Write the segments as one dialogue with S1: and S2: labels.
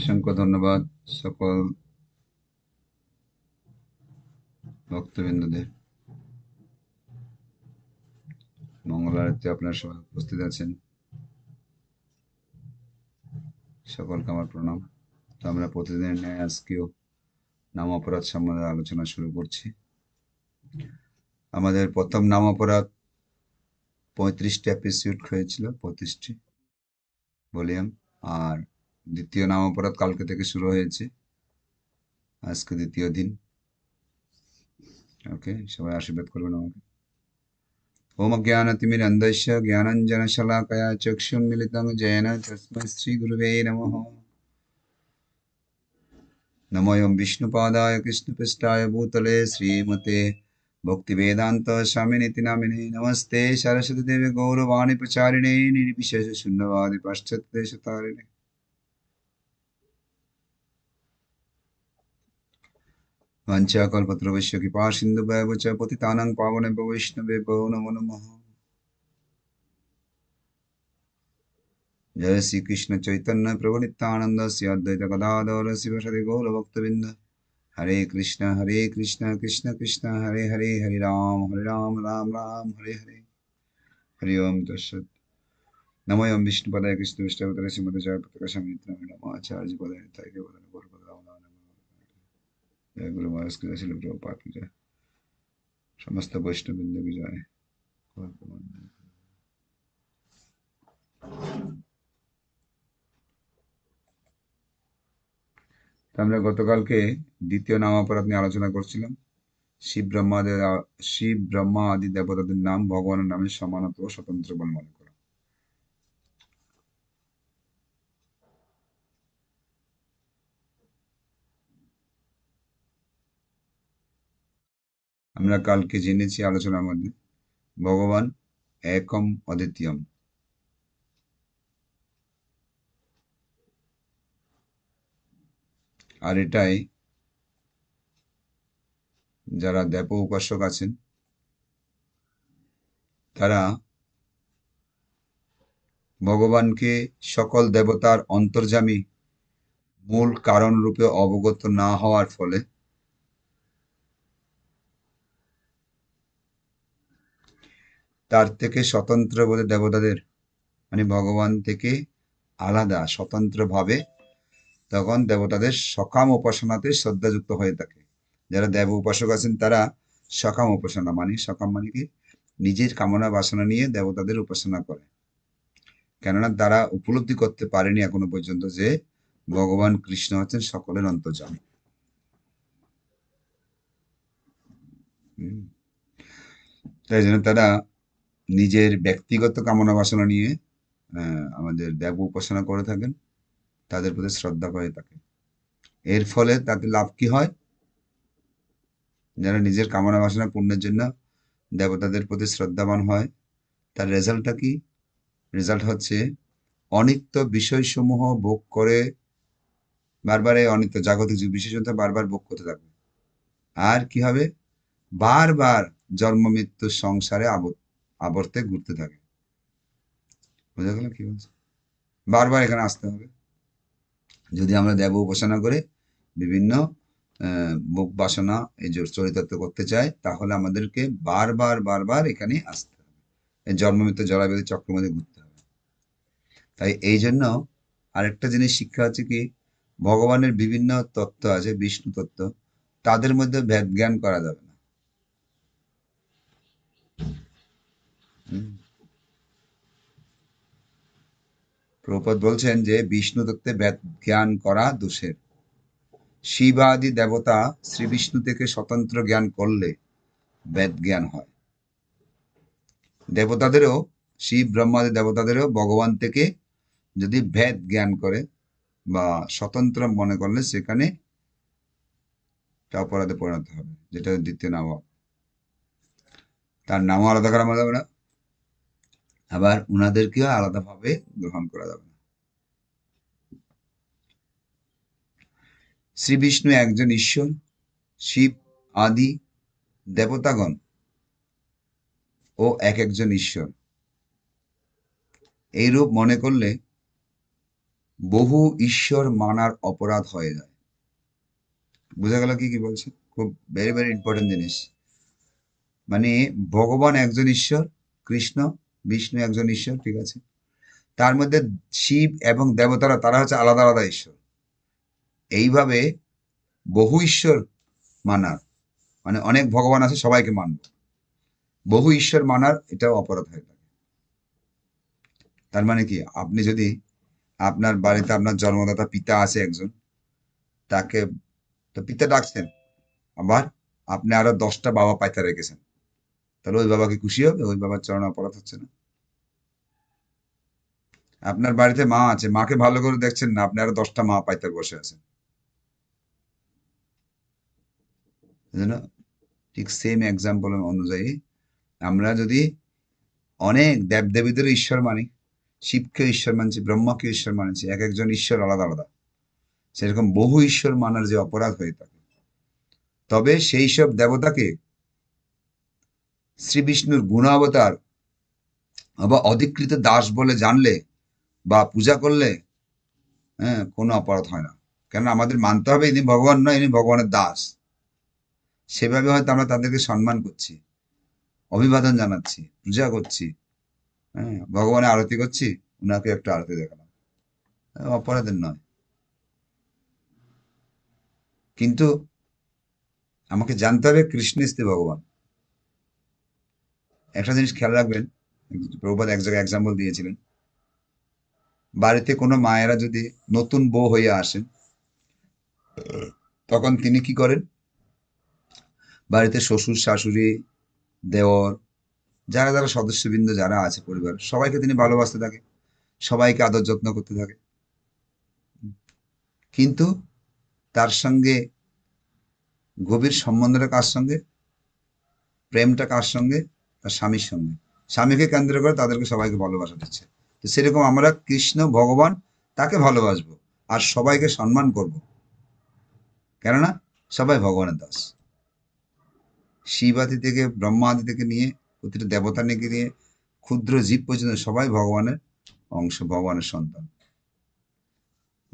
S1: অসংখ্য ধন্যবাদ সকল ভক্তবৃন্দদের মঙ্গল আরতি আপনারা সবাই উপস্থিত আছেন সকলকে আমার প্রণাম তো আমরা প্রতিদিনের ন্যায় আজকেও নাম অপরাধ সম্বন্ধে আলোচনা শুরু করছি আমাদের প্রথম নাম অপরাধ পঁয়ত্রিশটি অ্যাপিসিউড হয়েছিল পঁয়ত্রিশটি ভলিউম আর দ্বিতীয় নাম অপরাধ কালকে থেকে শুরু হয়েছে আজকে দ্বিতীয় দিন ওকে সবাই আশীর্বাদ করবেন আমাকে ওম জ্ঞানতিমিরন্ধস্য জ্ঞানঞ্জনশলাকয়া চক্ষুন্মিলিতং জয়েন তস্মৈ শ্রীগুরুবে নমঃ নমো ওম বিষ্ণুপাদায় কৃষ্ণপৃষ্ঠায় ভূতলে শ্রীমতে ভক্তিবেদান্ত স্বামিনীতি নামিনে নমস্তে সরস্বতী দেবে গৌরবাণী প্রচারিণে নির্বিশেষ শূন্যবাদী পাশ্চাত্য দেশতারিণে वञ्चाकल्पत्रवश्य कृपा सिन्धुभैव च পাবনে বৈষ্ণবে বৌ নম নম জয় শ্রীকৃষ্ণ চৈতন্য প্রবণিতানন্দ নিত্যানন্দ শ্রী অদ্বৈত গদাধর শিবসদে গৌর ভক্তবৃন্দ হরে কৃষ্ণ হরে কৃষ্ণ কৃষ্ণ কৃষ্ণ হরে হরে হরে রাম হরে রাম রাম রাম হরে হরে হরি ওম তৎসৎ নমো ওম বিষ্ণু পদায় কৃষ্ণ বিষ্ণু পদায় শ্রীমদ জয় পতাকা স্বামী নমাচার্য পদায় তাই গৌর গুরু মহারাজ কৃতা ছিল প্রভুপাত কি যায় সমস্ত বৈষ্ণববৃন্দ কি যায় আমরা গতকালকে দ্বিতীয় নাম অপরাধ নিয়ে আলোচনা করছিলাম শিব ব্রহ্মাদের শিব ব্রহ্মা আদি দেবতাদের নাম ভগবানের নামের সমানত ও স্বতন্ত্র বলে মনে আমরা কালকে জেনেছি আলোচনার মধ্যে ভগবান একম অদ্বিতীয়ম আর এটাই যারা দেব উপাসক আছেন তারা ভগবানকে সকল দেবতার অন্তর্জামী মূল কারণ রূপে অবগত না হওয়ার ফলে তার থেকে স্বতন্ত্র বলে দেবতাদের মানে ভগবান থেকে আলাদা স্বতন্ত্রভাবে তখন দেবতাদের সকাম উপাসনাতে শ্রদ্ধাযুক্ত হয়ে থাকে যারা দেব উপাসক আছেন তারা সকাম উপাসনা মানে সকাম মানে কি নিজের কামনা বাসনা নিয়ে দেবতাদের উপাসনা করে কেননা তারা উপলব্ধি করতে পারেনি এখনো পর্যন্ত যে ভগবান কৃষ্ণ হচ্ছেন সকলের অন্তর্জন তাই জন্য তারা নিজের ব্যক্তিগত কামনা বাসনা নিয়ে আমাদের দেব উপাসনা করে থাকেন তাদের প্রতি শ্রদ্ধা করে থাকে এর ফলে তাতে লাভ কি হয় যারা নিজের কামনা বাসনা পূর্ণের জন্য দেবতাদের প্রতি শ্রদ্ধাবান হয় তার রেজাল্টটা কি রেজাল্ট হচ্ছে অনিত্য বিষয়সমূহ ভোগ করে বারবার এই অনিত্য জাগতিক বিশেষত বারবার ভোগ করতে থাকবে আর কি হবে বারবার জন্ম মৃত্যু সংসারে আবদ্ধ আবর্তে ঘুরতে থাকে বোঝা গেল কি বলছে বারবার এখানে আসতে হবে যদি আমরা দেব উপাসনা করে বিভিন্ন মুখ বাসনা এই চরিতার্থ করতে চাই তাহলে আমাদেরকে বারবার বারবার এখানে আসতে হবে এই জন্মমিত্র জলাবেদী চক্র মধ্যে ঘুরতে হবে তাই এই জন্য আরেকটা জিনিস শিক্ষা হচ্ছে কি ভগবানের বিভিন্ন তত্ত্ব আছে বিষ্ণু তত্ত্ব তাদের মধ্যে ভেদ জ্ঞান করা যাবে না প্রপদ বলছেন যে বিষ্ণু তত্ত্বে জ্ঞান করা দোষের শিবাদি দেবতা শ্রী বিষ্ণু থেকে স্বতন্ত্র জ্ঞান করলে বেদ জ্ঞান হয় দেবতাদেরও শিব ব্রহ্মাদি দেবতাদেরও ভগবান থেকে যদি ভেদ জ্ঞান করে বা স্বতন্ত্র মনে করলে সেখানে অপরাধে পরিণত হবে যেটা দ্বিতীয় নাম তার নামও আলাদা করা মানে আমরা আবার উনাদেরকেও আলাদাভাবে গ্রহণ করা যাবে না শ্রী বিষ্ণু একজন ঈশ্বর শিব আদি দেবতাগণ ও এক একজন ঈশ্বর এইরূপ মনে করলে বহু ঈশ্বর মানার অপরাধ হয়ে যায় বোঝা গেল কি কি বলছে খুব ভেরি ভেরি ইম্পর্টেন্ট জিনিস মানে ভগবান একজন ঈশ্বর কৃষ্ণ বিষ্ণু একজন ঈশ্বর ঠিক আছে তার মধ্যে শিব এবং দেবতারা তারা হচ্ছে আলাদা আলাদা ঈশ্বর এইভাবে বহু ঈশ্বর মানার মানে অনেক ভগবান আছে সবাইকে মানব বহু ঈশ্বর মানার এটাও অপরাধ হয়ে থাকে তার মানে কি আপনি যদি আপনার বাড়িতে আপনার জন্মদাতা পিতা আছে একজন তাকে তো পিতা ডাকছেন আবার আপনি আরো দশটা বাবা পাইতে রেখেছেন তাহলে ওই বাবাকে খুশি হবে ওই বাবার চরণ অপরাধ হচ্ছে না আপনার বাড়িতে মা আছে মাকে ভালো করে দেখছেন না আপনি আরো দশটা মা পাইতে বসে আছেন ঠিক সেম এক্সাম্পল অনুযায়ী আমরা যদি অনেক দেবদেবীদের ঈশ্বর মানি শিবকে ঈশ্বর মানছি ব্রহ্মাকে ঈশ্বর মানছি এক একজন ঈশ্বর আলাদা আলাদা সেরকম বহু ঈশ্বর মানার যে অপরাধ হয়ে থাকে তবে সেই সব দেবতাকে শ্রীবিষ্ণুর গুণাবতার বা অধিকৃত দাস বলে জানলে বা পূজা করলে হ্যাঁ কোনো অপরাধ হয় না কেন আমাদের মানতে হবে ইনি ভগবান নয় ইনি ভগবানের দাস সেভাবে হয়তো আমরা তাদেরকে সম্মান করছি অভিবাদন জানাচ্ছি পূজা করছি হ্যাঁ ভগবানের আরতি করছি উনাকে একটু আরতি দেখালাম অপরাধের নয় কিন্তু আমাকে জানতে হবে কৃষ্ণ ভগবান একটা জিনিস খেয়াল রাখবেন প্রভুপাত এক জায়গায় এক্সাম্পল দিয়েছিলেন বাড়িতে কোনো মায়েরা যদি নতুন বউ হয়ে আসেন তখন তিনি কি করেন বাড়িতে শ্বশুর শাশুড়ি দেওর যারা যারা সদস্যবৃন্দ যারা আছে পরিবার সবাইকে তিনি ভালোবাসতে থাকে সবাইকে আদর যত্ন করতে থাকে কিন্তু তার সঙ্গে গভীর সম্বন্ধটা কার সঙ্গে প্রেমটা কার সঙ্গে তার স্বামীর সঙ্গে স্বামীকে কেন্দ্র করে তাদেরকে সবাইকে ভালোবাসা দিচ্ছে তো সেরকম আমরা কৃষ্ণ ভগবান তাকে ভালোবাসবো আর সবাইকে সম্মান করব কেননা সবাই ভগবানের দাস শিবাদি থেকে ব্রহ্মাদি থেকে নিয়ে প্রতিটা দেবতা নিয়ে নিয়ে ক্ষুদ্র জীব পর্যন্ত সবাই ভগবানের অংশ ভগবানের সন্তান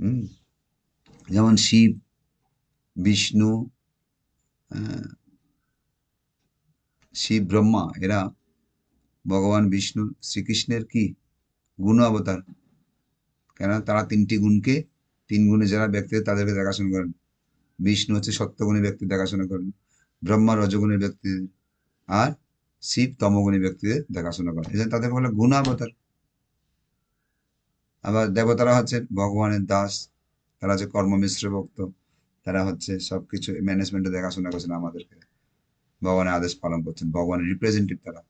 S1: হম যেমন শিব বিষ্ণু শিব ব্রহ্মা এরা ভগবান বিষ্ণু শ্রীকৃষ্ণের কি গুণ অবতার কেন তারা তিনটি গুণকে তিন গুণে যারা ব্যক্তি তাদেরকে দেখাশোনা করেন বিষ্ণু হচ্ছে সত্যগুণী ব্যক্তি দেখাশোনা করেন ব্রহ্মা রজগুণী ব্যক্তিদের আর শিব তমগুণী ব্যক্তিদের দেখাশোনা করেন জন্য তাদের বলে অবতার আবার দেবতারা হচ্ছে ভগবানের দাস তারা হচ্ছে কর্মমিশ্র ভক্ত তারা হচ্ছে সবকিছু ম্যানেজমেন্টে দেখাশোনা করছেন আমাদেরকে ভগবানের আদেশ পালন করছেন ভগবানের রিপ্রেজেন্টেটিভ তারা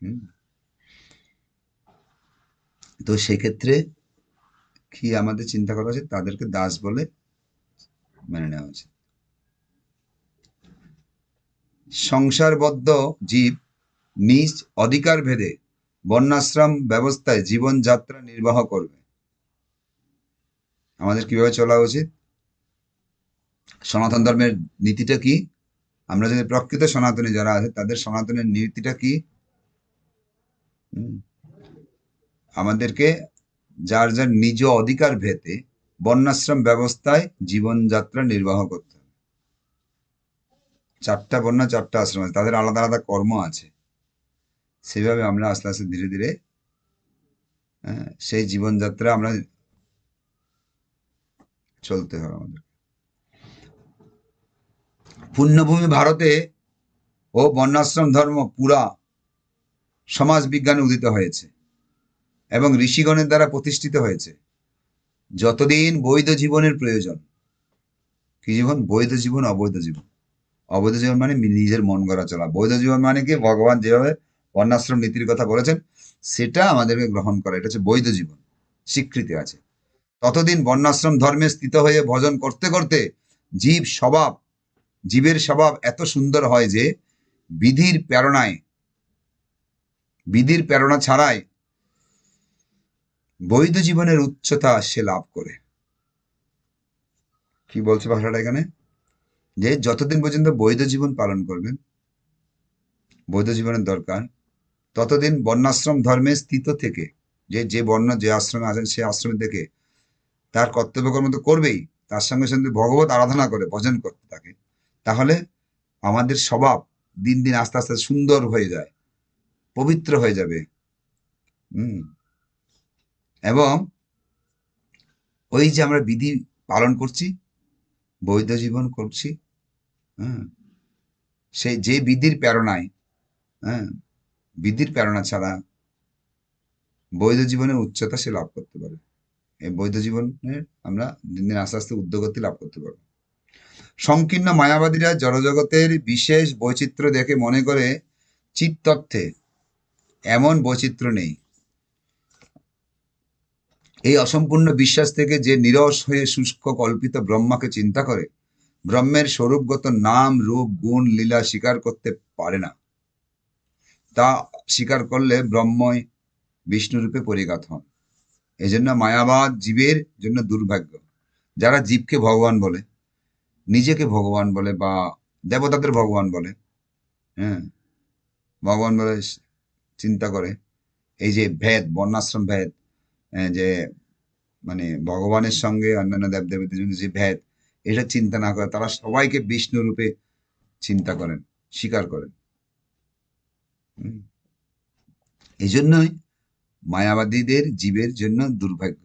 S1: হম তো সেক্ষেত্রে কি আমাদের চিন্তা করা উচিত তাদেরকে দাস বলে মেনে নেওয়া উচিত সংসারবদ্ধ জীব নিজ অধিকার ভেদে বন্যাশ্রম ব্যবস্থায় জীবনযাত্রা নির্বাহ করবে আমাদের কিভাবে চলা উচিত সনাতন ধর্মের নীতিটা কি আমরা যদি প্রকৃত সনাতনী যারা আছে তাদের সনাতনের নীতিটা কি আমাদেরকে যার যার নিজ অধিকার ভেতে বন্যাশ্রম ব্যবস্থায় জীবনযাত্রা নির্বাহ করতে হবে চারটা বন্যা চারটা আশ্রম আছে তাদের আলাদা আলাদা কর্ম আছে সেভাবে আমরা আস্তে আস্তে ধীরে ধীরে হ্যাঁ, সেই জীবনযাত্রা আমরা চলতে হবে আমাদের পুণ্যভূমি ভারতে ও বন্যাশ্রম ধর্ম পুরা সমাজ বিজ্ঞানে উদিত হয়েছে এবং ঋষিগণের দ্বারা প্রতিষ্ঠিত হয়েছে যতদিন বৈধ জীবনের প্রয়োজন কি জীবন বৈধ জীবন অবৈধ জীবন অবৈধ জীবন মানে নিজের মন গড়া চলা বৈধ জীবন মানে কি ভগবান যেভাবে বন্যাশ্রম নীতির কথা বলেছেন সেটা আমাদেরকে গ্রহণ করা এটা হচ্ছে বৈধ জীবন স্বীকৃতি আছে ততদিন বন্যাশ্রম ধর্মে স্থিত হয়ে ভজন করতে করতে জীব স্বভাব জীবের স্বভাব এত সুন্দর হয় যে বিধির প্রেরণায় বিধির প্রেরণা ছাড়াই বৈধ জীবনের উচ্চতা সে লাভ করে কি বলছে ভাষাটা এখানে যে যতদিন পর্যন্ত বৈধ জীবন পালন করবেন বৈধ জীবনের দরকার ততদিন বন্যাশ্রম ধর্মে স্থিত থেকে যে যে বন্য যে আশ্রমে আছেন সে আশ্রমে থেকে তার কর্ম তো করবেই তার সঙ্গে সঙ্গে ভগবত আরাধনা করে ভজন করতে থাকে তাহলে আমাদের স্বভাব দিন দিন আস্তে আস্তে সুন্দর হয়ে যায় পবিত্র হয়ে যাবে হুম এবং ওই যে আমরা বিধি পালন করছি বৈধ জীবন করছি হ্যাঁ সেই যে বিধির প্রেরণায় হ্যাঁ বিধির প্রেরণা ছাড়া বৈধ জীবনের উচ্চতা সে লাভ করতে পারে এই বৈধ জীবনের আমরা দিন দিন আস্তে আস্তে উদ্যোগতি লাভ করতে পারবো সংকীর্ণ মায়াবাদীরা জড়জগতের বিশেষ বৈচিত্র্য দেখে মনে করে চিত্তত্ত্বে এমন বৈচিত্র্য নেই এই অসম্পূর্ণ বিশ্বাস থেকে যে নিরস হয়ে শুষ্ক কল্পিত ব্রহ্মাকে চিন্তা করে ব্রহ্মের স্বরূপগত নাম রূপ গুণ লীলা স্বীকার করতে পারে না তা স্বীকার করলে ব্রহ্মই বিষ্ণুরূপে পরিগত হন এজন্য মায়াবাদ জীবের জন্য দুর্ভাগ্য যারা জীবকে ভগবান বলে নিজেকে ভগবান বলে বা দেবতাদের ভগবান বলে হ্যাঁ ভগবান বলে চিন্তা করে এই যে ভেদ বর্ণাশ্রম ভেদ হ্যাঁ, যে মানে ভগবানের সঙ্গে অন্যান্য দেবদেবীদের জন্য যে ভেদ এটা চিন্তা না করে তারা সবাইকে বিষ্ণু রূপে চিন্তা করেন স্বীকার করেন এই জন্যই মায়াবাদীদের জীবের জন্য দুর্ভাগ্য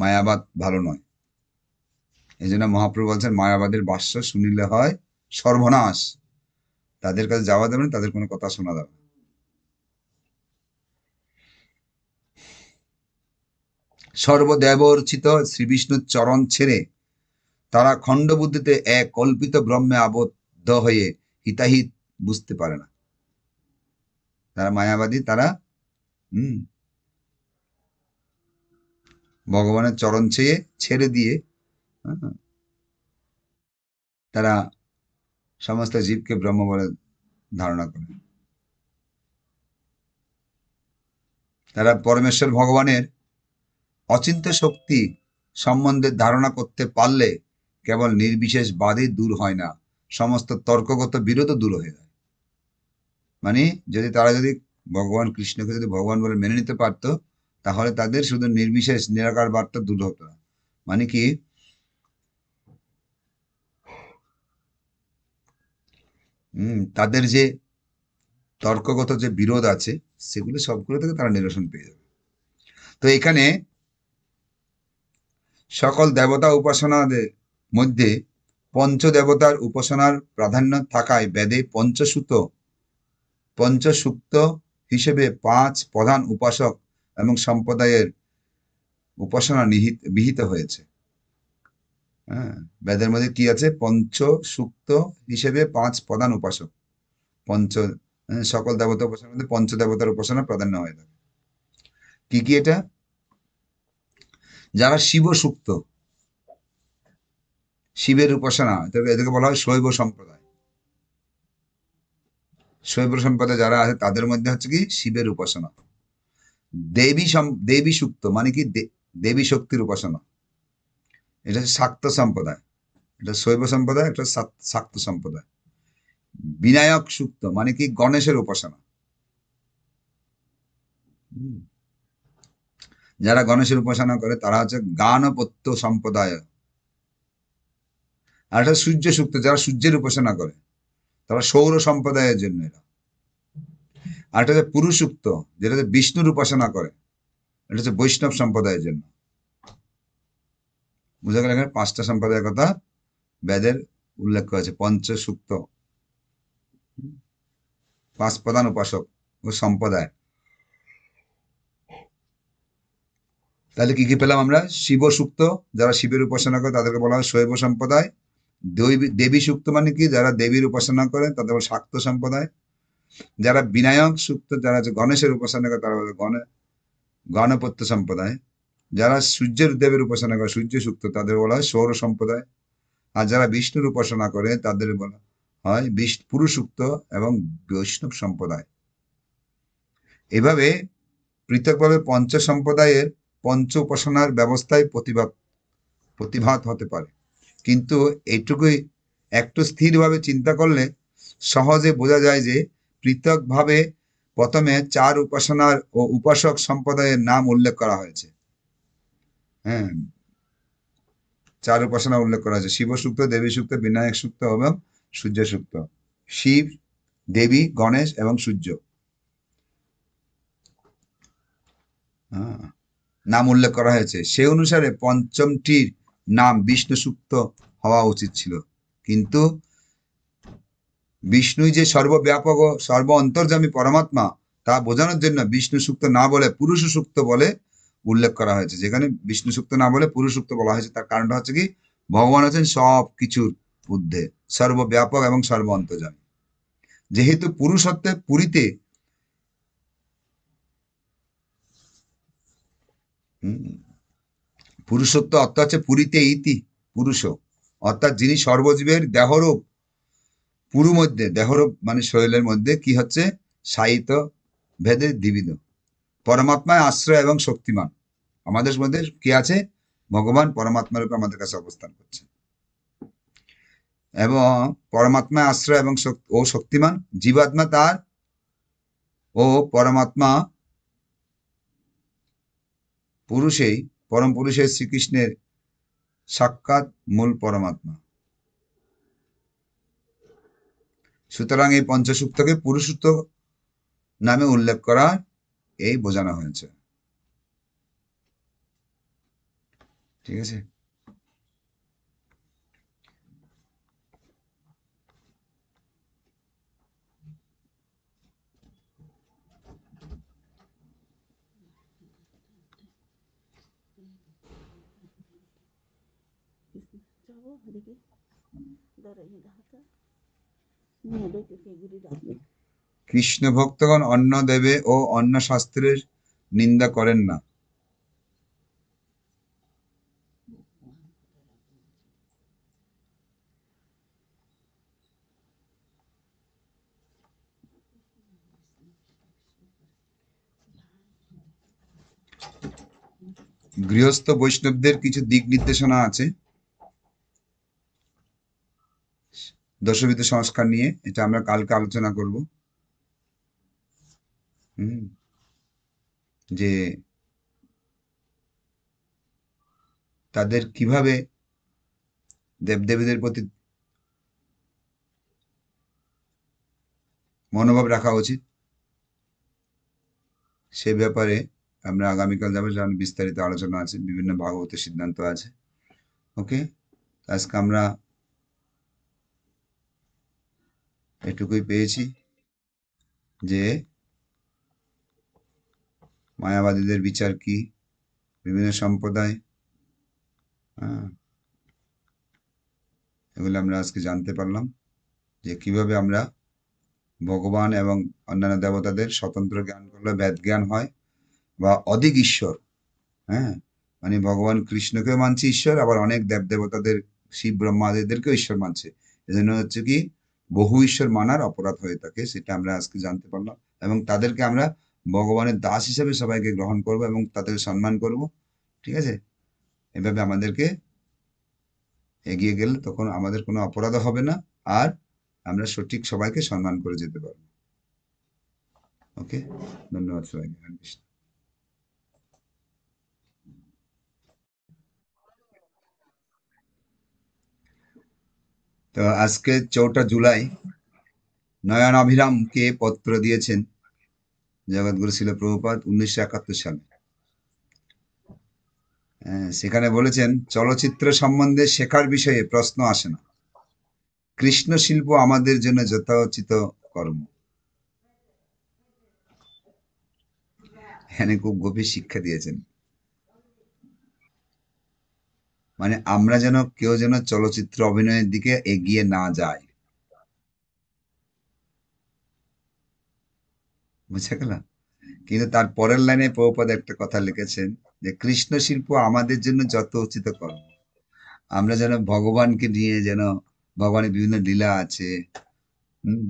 S1: মায়াবাদ ভালো নয় এই জন্য মহাপ্রভু বলছেন মায়াবাদের বাস্য শুনিলে হয় সর্বনাশ তাদের কাছে যাওয়া যাবে না তাদের কোনো কথা শোনা যাবে সর্বদেবর্চিত শ্রীবিষ্ণুর চরণ ছেড়ে তারা খণ্ড বুদ্ধিতে এক কল্পিত ব্রহ্মে আবদ্ধ হয়ে হিতাহিত বুঝতে পারে না তারা মায়াবাদী তারা হম ভগবানের চরণ ছেয়ে ছেড়ে দিয়ে হ্যাঁ। তারা সমস্ত জীবকে ব্রহ্ম বলে ধারণা করে তারা পরমেশ্বর ভগবানের অচিন্ত শক্তি সম্বন্ধে ধারণা করতে পারলে কেবল নির্বিশেষ বাদে দূর হয় না সমস্ত তর্কগত বিরোধ দূর হয়ে যায় মানে যদি তারা যদি ভগবান কৃষ্ণকে যদি ভগবান বলে মেনে নিতে পারত তাহলে তাদের শুধু নির্বিশেষ নিরাকার বার্তা দূর হতো মানে কি তাদের যে তর্কগত যে বিরোধ আছে সেগুলো সবগুলো থেকে তারা নিরসন পেয়ে যাবে তো এখানে সকল দেবতা উপাসনাদের মধ্যে পঞ্চ দেবতার উপাসনার প্রাধান্য থাকায় বেদে পঞ্চসূত পঞ্চসূক্ত হিসেবে পাঁচ প্রধান উপাসক এবং সম্প্রদায়ের উপাসনা নিহিত বিহিত হয়েছে হ্যাঁ বেদের মধ্যে কি আছে পঞ্চ সুক্ত হিসেবে পাঁচ প্রধান উপাসক পঞ্চ হ্যাঁ, সকল দেবতা উপাসনার মধ্যে পঞ্চ দেবতার উপাসনা প্রাধান্য হয়ে থাকে কি কি এটা যারা শিব সুক্ত শিবের উপাসনা এদেরকে বলা হয় শৈব সম্প্রদায় শৈব সম্প্রদায় যারা আছে তাদের মধ্যে হচ্ছে কি শিবের উপাসনা দেবী দেবী সুক্ত মানে কি দেবী শক্তির উপাসনা এটা শাক্ত সম্প্রদায় এটা শৈব সম্প্রদায় এটা শাক্ত সম্প্রদায় বিনায়ক সুক্ত মানে কি গণেশের উপাসনা যারা গণেশের উপাসনা করে তারা হচ্ছে গানপত্য সম্প্রদায় আর এটা সূর্য সুক্ত যারা সূর্যের উপাসনা করে তারা সৌর সম্প্রদায়ের জন্য এরা আর এটা হচ্ছে সুক্ত যেটা বিষ্ণুর উপাসনা করে এটা হচ্ছে বৈষ্ণব সম্প্রদায়ের জন্য বুঝা গেল এখানে পাঁচটা সম্প্রদায়ের কথা বেদের উল্লেখ করেছে পঞ্চসূক্ত পাঁচ প্রধান উপাসক ও সম্প্রদায় তাহলে কি কি পেলাম আমরা শিব সুক্ত যারা শিবের উপাসনা করে তাদেরকে বলা হয় শৈব সম্প্রদায় দৈবী দেবী সুক্ত মানে কি যারা দেবীর উপাসনা করে তাদের বলে শাক্ত সম্প্রদায় যারা বিনায়ক সুক্ত যারা গণেশের উপাসনা করে তারা বলে গণ গণপত্য সম্প্রদায় যারা সূর্যের দেবের উপাসনা করে সূর্য সুক্ত তাদের বলা হয় সৌর সম্প্রদায় আর যারা বিষ্ণুর উপাসনা করে তাদের বলা হয় পুরুষুক্ত এবং বৈষ্ণব সম্প্রদায় এভাবে পৃথকভাবে পঞ্চ সম্প্রদায়ের পঞ্চ উপাসনার ব্যবস্থায় প্রতিভাত প্রতিভাত হতে পারে কিন্তু এটুকুই একটু স্থিরভাবে চিন্তা করলে সহজে বোঝা যায় যে পৃথকভাবে প্রথমে চার উপাসনার ও উপাসক সম্প্রদায়ের নাম উল্লেখ করা হয়েছে হ্যাঁ চার উপাসনা উল্লেখ করা আছে শিব সুক্ত দেবী সুক্ত বিনায়ক সুক্ত এবং সূর্য সুক্ত শিব দেবী গণেশ এবং সূর্য হ্যাঁ। নাম উল্লেখ করা হয়েছে সে অনুসারে পঞ্চমটির নাম বিষ্ণু সুক্ত হওয়া উচিত ছিল কিন্তু বিষ্ণু যে সর্বব্যাপক ও সর্ব অন্তর্জামী পরমাত্মা তা বোঝানোর জন্য বিষ্ণু সুক্ত না বলে পুরুষ সুক্ত বলে উল্লেখ করা হয়েছে যেখানে বিষ্ণু সুক্ত না বলে পুরুষ সুক্ত বলা হয়েছে তার কারণটা হচ্ছে কি ভগবান আছেন সব কিছুর ঊর্ধ্বে সর্বব্যাপক এবং সর্ব অন্তর্জামী যেহেতু পুরুষত্বে পুরীতে পুরুষত্ব অর্থাৎ হচ্ছে পুরীতে ইতি পুরুষ অর্থাৎ যিনি সর্বজীবের দেহরূপ পুরু মধ্যে দেহরূপ মানে শরীরের মধ্যে কি হচ্ছে সাহিত্য ভেদে দিবিদ পরমাত্মায় আশ্রয় এবং শক্তিমান আমাদের মধ্যে কি আছে ভগবান পরমাত্মা রূপে আমাদের কাছে অবস্থান করছে এবং পরমাত্মায় আশ্রয় এবং ও শক্তিমান জীবাত্মা তার ও পরমাত্মা পুরুষেই পরম পুরুষের শ্রীকৃষ্ণের সাক্ষাৎ মূল পরমাত্মা সুতরাং এই পঞ্চসূক্তকে পুরুষসূক্ত নামে উল্লেখ করার এই বোঝানো হয়েছে ঠিক আছে 저거 그러게 너를 이거 하자 내가 이게 그리 কৃষ্ণ ভক্তগণ অন্য দেবে ও অন্য শাস্ত্রের নিন্দা করেন না গৃহস্থ বৈষ্ণবদের কিছু দিক নির্দেশনা আছে দশবিধ সংস্কার নিয়ে এটা আমরা কালকে আলোচনা করবো হুম যে তাদের কিভাবে দেবদেবীদের প্রতি মনোভাব রাখা উচিত সে ব্যাপারে আমরা আগামীকাল যাবো যেমন বিস্তারিত আলোচনা আছে বিভিন্ন ভাগবতের সিদ্ধান্ত আছে ওকে আজকে আমরা এটুকুই পেয়েছি যে মায়াবাদীদের বিচার কি বিভিন্ন সম্প্রদায় হ্যাঁ এগুলো আমরা আজকে জানতে পারলাম যে কিভাবে আমরা ভগবান এবং অন্যান্য দেবতাদের স্বতন্ত্র জ্ঞান করলে বেদ জ্ঞান হয় বা অধিক ঈশ্বর হ্যাঁ মানে ভগবান কৃষ্ণকেও মানছে ঈশ্বর আবার অনেক দেব দেবতাদের শিব ব্রহ্মাদেরকেও ঈশ্বর মানছে এজন্য হচ্ছে কি বহু ঈশ্বর মানার অপরাধ হয়ে থাকে সেটা আমরা আজকে জানতে পারলাম এবং তাদেরকে আমরা ভগবানের দাস হিসেবে সবাইকে গ্রহণ করব এবং তাদের সম্মান করব ঠিক আছে এভাবে আমাদেরকে এগিয়ে গেলে তখন আমাদের কোনো অপরাধ হবে না আর আমরা সঠিক সবাইকে সম্মান করে যেতে পারবো ওকে ধন্যবাদ সবাইকে হরে কৃষ্ণ তো আজকে চৌঠা জুলাই নয়ন অভিরাম কে পত্র দিয়েছেন জগৎগুরু ছিল প্রভুপাত উনিশশো সালে হ্যাঁ, সেখানে বলেছেন চলচ্চিত্র সম্বন্ধে শেখার বিষয়ে প্রশ্ন আসে না কৃষ্ণ শিল্প আমাদের জন্য যথাচিত কর্ম এখানে খুব গভীর শিক্ষা দিয়েছেন মানে আমরা যেন কেউ যেন চলচ্চিত্র অভিনয়ের দিকে এগিয়ে না যায় বুঝে গেলাম কিন্তু তার পরের লাইনে পৌপদ একটা কথা লিখেছেন যে কৃষ্ণ শিল্প আমাদের জন্য যত উচিত কর্ম আমরা যেন ভগবানকে নিয়ে যেন ভগবানের বিভিন্ন লীলা আছে হম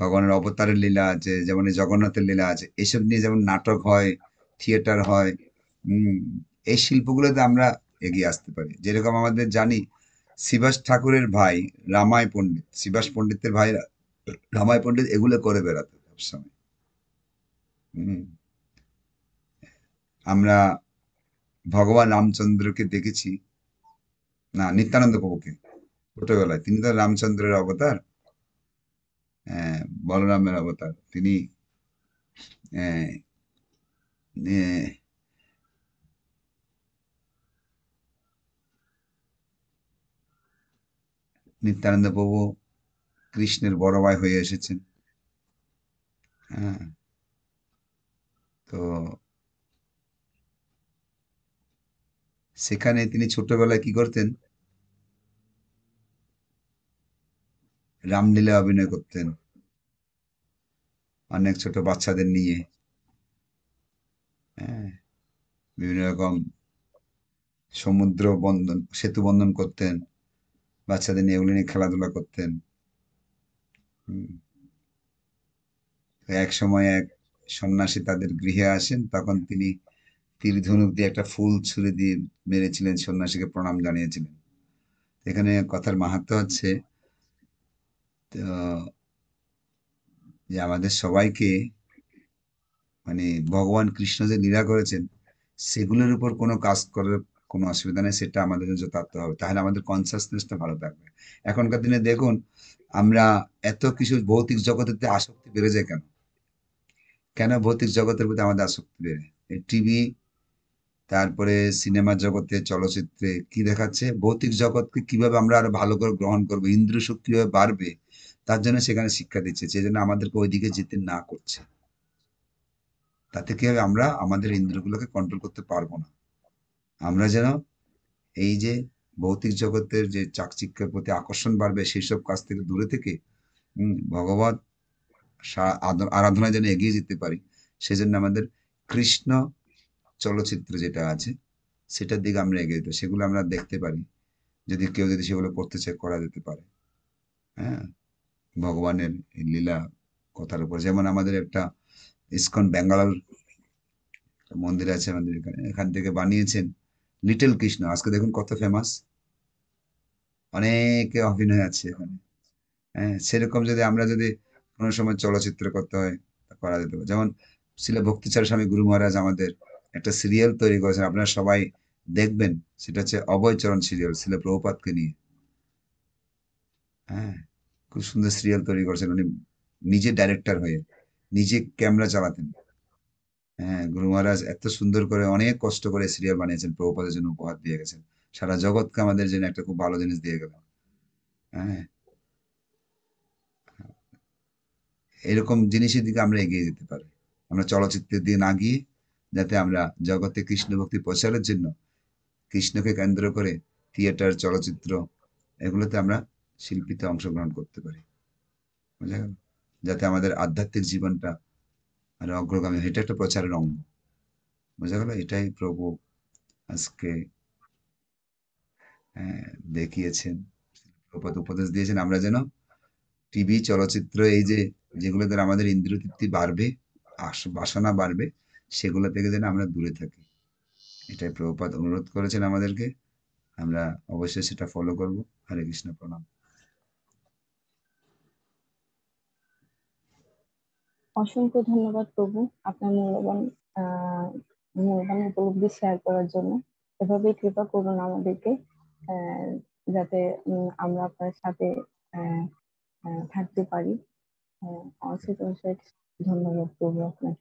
S1: ভগবানের অবতারের লীলা আছে যেমন জগন্নাথের লীলা আছে এসব নিয়ে যেমন নাটক হয় থিয়েটার হয় এই শিল্পগুলোতে আমরা এগিয়ে আসতে পারি যেরকম আমাদের জানি শিবাস ঠাকুরের ভাই রামায় পণ্ডিত শিবাস পণ্ডিতের ভাই রামায় পণ্ডিত এগুলো করে বেড়াতো সময় আমরা ভগবান রামচন্দ্রকে দেখেছি না নিত্যানন্দ প্রভুকে ছোটবেলায় তিনি তো রামচন্দ্রের অবতার হ্যাঁ, বলরামের অবতার তিনি হ্যাঁ, নিত্যানন্দ প্রভু কৃষ্ণের বড় ভাই হয়ে এসেছেন হ্যাঁ তো সেখানে তিনি ছোটবেলায় কি করতেন রামলীলা অভিনয় করতেন অনেক ছোট বাচ্চাদের নিয়ে হ্যাঁ বিভিন্ন রকম সমুদ্র বন্ধন সেতু বন্ধন করতেন বাচ্চাদের নিয়ে এগুলো নিয়ে খেলাধুলা করতেন হুম এক সময় এক সন্ন্যাসী তাদের গৃহে আসেন তখন তিনি তীর ধনুক দিয়ে একটা ফুল ছুঁড়ে দিয়ে মেরেছিলেন সন্ন্যাসীকে প্রণাম জানিয়েছিলেন এখানে কথার মাহাত্ম হচ্ছে যে আমাদের সবাইকে মানে ভগবান কৃষ্ণ যে লীলা করেছেন সেগুলোর উপর কোনো কাজ করার কোনো অসুবিধা নেই সেটা আমাদের যথার্থ হবে তাহলে আমাদের কনসাসনেসটা ভালো থাকবে এখনকার দিনে দেখুন আমরা এত কিছু ভৌতিক জগতে আসক্তি বেড়ে যায় কেন কেন ভৌতিক জগতের প্রতি আমাদের আসক্তি বেড়ে টিভি তারপরে সিনেমা জগতে চলচ্চিত্রে কি দেখাচ্ছে ভৌতিক জগৎকে কিভাবে আমরা আরো ভালো করে গ্রহণ করবো ইন্দ্র শক্তি কিভাবে বাড়বে তার জন্য সেখানে শিক্ষা দিচ্ছে সেই জন্য আমাদেরকে ওইদিকে যেতে না করছে তাতে কি হবে আমরা আমাদের ইন্দ্রগুলোকে কন্ট্রোল করতে পারবো না আমরা যেন এই যে ভৌতিক জগতের যে চাকচিক্যের প্রতি আকর্ষণ বাড়বে সেই সব কাজ থেকে দূরে থেকে ভগবত আরাধনা যেন এগিয়ে যেতে পারি সেজন্য আমাদের কৃষ্ণ চলচ্চিত্র যেটা আছে সেটার দিকে আমরা এগিয়ে যেতে সেগুলো আমরা দেখতে পারি যদি কেউ যদি সেগুলো করতে চায় করা যেতে পারে হ্যাঁ ভগবানের লীলা কথার উপর যেমন আমাদের একটা ইস্কন বেঙ্গালোর মন্দির আছে আমাদের এখানে এখান থেকে বানিয়েছেন লিটল কৃষ্ণ আজকে দেখুন কত ফেমাস অনেকে অভিনয় আছে এখানে হ্যাঁ সেরকম যদি আমরা যদি কোনো সময় চলচ্চিত্র করতে হয় করা যেতে পারে যেমন শিলা ভক্তিচার স্বামী গুরু মহারাজ আমাদের একটা সিরিয়াল তৈরি করেছেন আপনারা সবাই দেখবেন সেটা হচ্ছে অবয়চরণ সিরিয়াল শিলা প্রভুপাতকে নিয়ে হ্যাঁ খুব সুন্দর সিরিয়াল তৈরি করেছেন উনি নিজে ডাইরেক্টর হয়ে নিজে ক্যামেরা চালাতেন হ্যাঁ গুরু মহারাজ এত সুন্দর করে অনেক কষ্ট করে সিরিয়াল বানিয়েছেন প্রভুপাতের জন্য উপহার দিয়ে গেছেন সারা জগৎকে আমাদের জন্য একটা খুব ভালো জিনিস দিয়ে গেল হ্যাঁ এরকম জিনিসের দিকে আমরা এগিয়ে যেতে পারি আমরা চলচ্চিত্রের দিকে না গিয়ে যাতে আমরা জগতে কৃষ্ণ ভক্তি প্রচারের জন্য কৃষ্ণকে কেন্দ্র করে থিয়েটার চলচ্চিত্র এগুলোতে আমরা শিল্পীতে অংশগ্রহণ করতে পারি বুঝা গেল যাতে আমাদের আধ্যাত্মিক জীবনটা আর অগ্রগামী এটা একটা প্রচারের অঙ্গ বোঝা গেল এটাই প্রভু আজকে দেখিয়েছেন উপদেশ দিয়েছেন আমরা যেন টিভি চলচ্চিত্র এই যে যেগুলো দ্বারা আমাদের ইন্দ্রিয় তৃপ্তি বাড়বে বাসনা বাড়বে সেগুলো থেকে যেন আমরা দূরে থাকি এটাই প্রভুপাত অনুরোধ করেছেন আমাদেরকে আমরা অবশ্যই সেটা ফলো করব হরে কৃষ্ণ প্রণাম অসংখ্য ধন্যবাদ প্রভু আপনার মূল্যবান মূল্যবান উপলব্ধি শেয়ার করার জন্য এভাবেই কৃপা করুন আমাদেরকে যাতে আমরা আপনার সাথে থাকতে পারি 哦，而且这些很多有作用。